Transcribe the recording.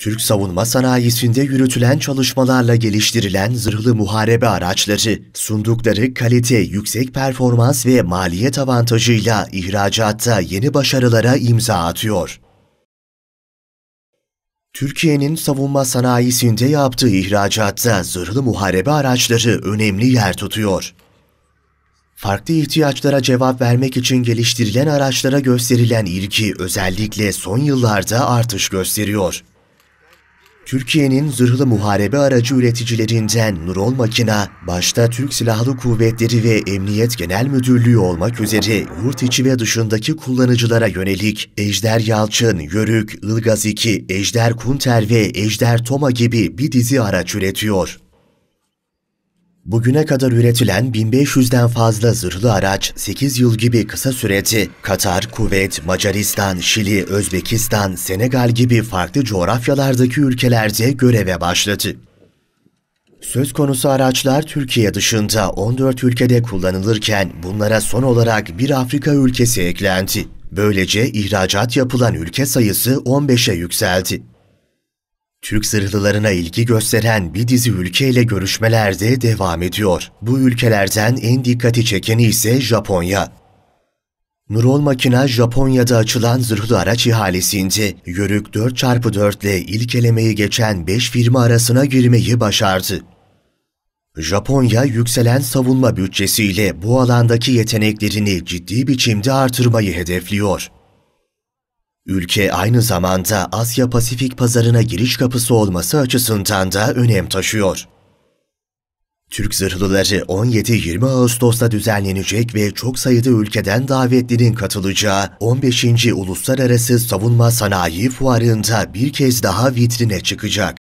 Türk savunma sanayisinde yürütülen çalışmalarla geliştirilen zırhlı muharebe araçları, sundukları kalite, yüksek performans ve maliyet avantajıyla ihracatta yeni başarılara imza atıyor. Türkiye'nin savunma sanayisinde yaptığı ihracatta zırhlı muharebe araçları önemli yer tutuyor. Farklı ihtiyaçlara cevap vermek için geliştirilen araçlara gösterilen ilgi özellikle son yıllarda artış gösteriyor. Türkiye'nin zırhlı muharebe aracı üreticilerinden Nurol Makina, başta Türk Silahlı Kuvvetleri ve Emniyet Genel Müdürlüğü olmak üzere yurt içi ve dışındaki kullanıcılara yönelik Ejder Yalçın, Yörük, Ilgaz 2, Ejder Kunter ve Ejder Toma gibi bir dizi araç üretiyor. Bugüne kadar üretilen 1500'den fazla zırhlı araç 8 yıl gibi kısa sürede Katar, Kuveyt, Macaristan, Şili, Özbekistan, Senegal gibi farklı coğrafyalardaki ülkelerde göreve başladı. Söz konusu araçlar Türkiye dışında 14 ülkede kullanılırken bunlara son olarak bir Afrika ülkesi eklendi. Böylece ihracat yapılan ülke sayısı 15'e yükseldi. Türk zırhlılarına ilgi gösteren bir dizi ülkeyle görüşmeler de devam ediyor. Bu ülkelerden en dikkati çekeni ise Japonya. Nurol Makina Japonya'da açılan zırhlı araç ihalesinde Yörük 4x4 ile ilk elemeyi geçen 5 firma arasına girmeyi başardı. Japonya yükselen savunma bütçesiyle bu alandaki yeteneklerini ciddi biçimde artırmayı hedefliyor. Ülke aynı zamanda Asya Pasifik pazarına giriş kapısı olması açısından da önem taşıyor. Türk zırhlıları 17-20 Ağustos'ta düzenlenecek ve çok sayıda ülkeden davetlinin katılacağı 15. Uluslararası Savunma Sanayi Fuarı'nda bir kez daha vitrine çıkacak.